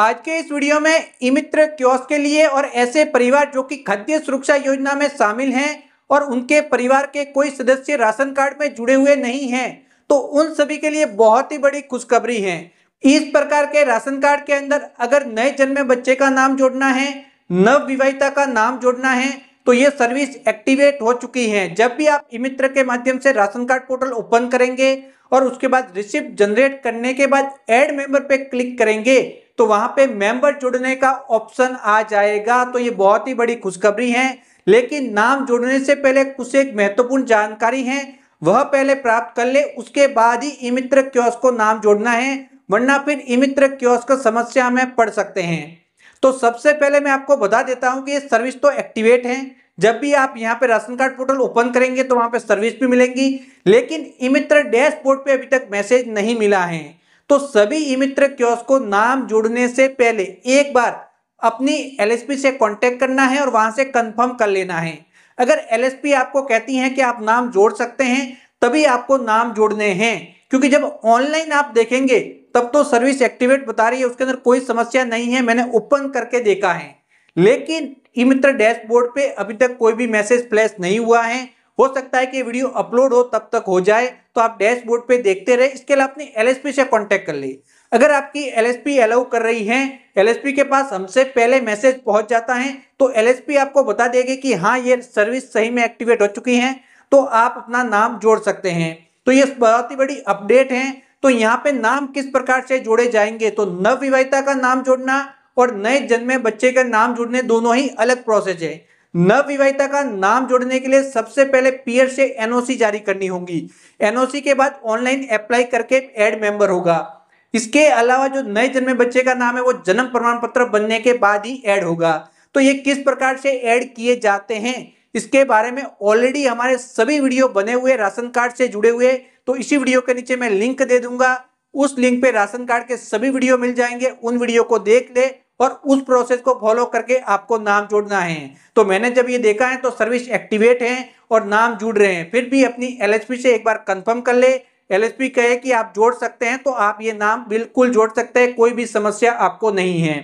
आज के इस वीडियो में इमित्र क्योस के लिए और ऐसे परिवार जो कि खाद्य सुरक्षा योजना में शामिल हैं और उनके परिवार के कोई सदस्य राशन कार्ड में जुड़े हुए नहीं हैं तो उन सभी के लिए बहुत ही बड़ी खुशखबरी है इस प्रकार के राशन कार्ड के अंदर अगर नए जन्मे बच्चे का नाम जोड़ना है नव विवाहिता का नाम जोड़ना है तो ये सर्विस एक्टिवेट हो चुकी है जब भी आप इमित्र के माध्यम से राशन कार्ड पोर्टल ओपन करेंगे और उसके बाद रिसिप्ट जनरेट करने के बाद एड मेंबर पे क्लिक करेंगे तो वहां पे मेंबर जुड़ने का ऑप्शन आ जाएगा तो ये बहुत ही बड़ी खुशखबरी है लेकिन नाम जोड़ने से पहले कुछ एक महत्वपूर्ण जानकारी है वह पहले प्राप्त कर ले उसके बाद ही इमित्र क्योस को नाम जोड़ना है वरना फिर इमित्र क्योस का समस्या में पड़ सकते हैं तो सबसे पहले मैं आपको बता देता हूं कि ये सर्विस तो एक्टिवेट है जब भी आप यहाँ पे राशन कार्ड पोर्टल ओपन करेंगे तो वहां पे सर्विस भी मिलेंगी लेकिन इमित्र डैशबोर्ड पे अभी तक मैसेज नहीं मिला है तो सभी इमित्र क्योस को नाम जुड़ने से पहले एक बार अपनी एलएसपी से कांटेक्ट करना है और वहां से कंफर्म कर लेना है अगर एलएसपी आपको कहती है कि आप नाम जोड़ सकते हैं तभी आपको नाम जोड़ने हैं क्योंकि जब ऑनलाइन आप देखेंगे तब तो सर्विस एक्टिवेट बता रही है उसके अंदर कोई समस्या नहीं है मैंने ओपन करके देखा है लेकिन ई मित्र डैशबोर्ड पे अभी तक कोई भी मैसेज फ्लैश नहीं हुआ है हो सकता है कि वीडियो अपलोड हो तब तक हो जाए तो आप डैशबोर्ड पे देखते रहे इसके लिए आपने एलएसपी से कांटेक्ट कर ली अगर आपकी एलएसपी अलाउ कर रही है एलएसपी के पास हमसे पहले मैसेज पहुंच जाता है तो एलएसपी आपको बता देगी कि हाँ ये सर्विस सही में एक्टिवेट हो चुकी है तो आप अपना नाम जोड़ सकते हैं तो ये बहुत ही बड़ी अपडेट है तो यहाँ पे नाम किस प्रकार से जोड़े जाएंगे तो नवविवाहिता का नाम जोड़ना और नए जन्मे बच्चे का नाम जोड़ने दोनों ही अलग प्रोसेस है नवविवाहिता का नाम जोड़ने के लिए सबसे पहले पीयर से एनओसी जारी करनी होगी एनओसी के बाद ऑनलाइन अप्लाई करके एड मेंबर होगा इसके अलावा जो नए जन्मे बच्चे का नाम है वो जन्म प्रमाण पत्र बनने के बाद ही ऐड होगा तो ये किस प्रकार से ऐड किए जाते हैं इसके बारे में ऑलरेडी हमारे सभी वीडियो बने हुए राशन कार्ड से जुड़े हुए तो इसी वीडियो के नीचे मैं लिंक दे दूंगा उस लिंक पे राशन कार्ड के सभी वीडियो मिल जाएंगे उन वीडियो को देख ले और उस प्रोसेस को फॉलो करके आपको नाम जोड़ना है तो मैंने जब ये देखा है तो सर्विस एक्टिवेट है और नाम जुड़ रहे हैं फिर भी अपनी एल से एक बार कन्फर्म कर ले एल कहे कि आप जोड़ सकते हैं तो आप ये नाम बिल्कुल जोड़ सकते हैं कोई भी समस्या आपको नहीं है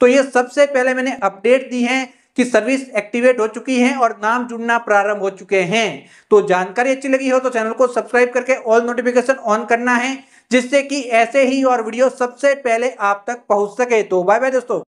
तो ये सबसे पहले मैंने अपडेट दी है कि सर्विस एक्टिवेट हो चुकी है और नाम जुड़ना प्रारंभ हो चुके हैं तो जानकारी अच्छी लगी हो तो चैनल को सब्सक्राइब करके ऑल नोटिफिकेशन ऑन करना है जिससे कि ऐसे ही और वीडियो सबसे पहले आप तक पहुंच सके तो बाय बाय दोस्तों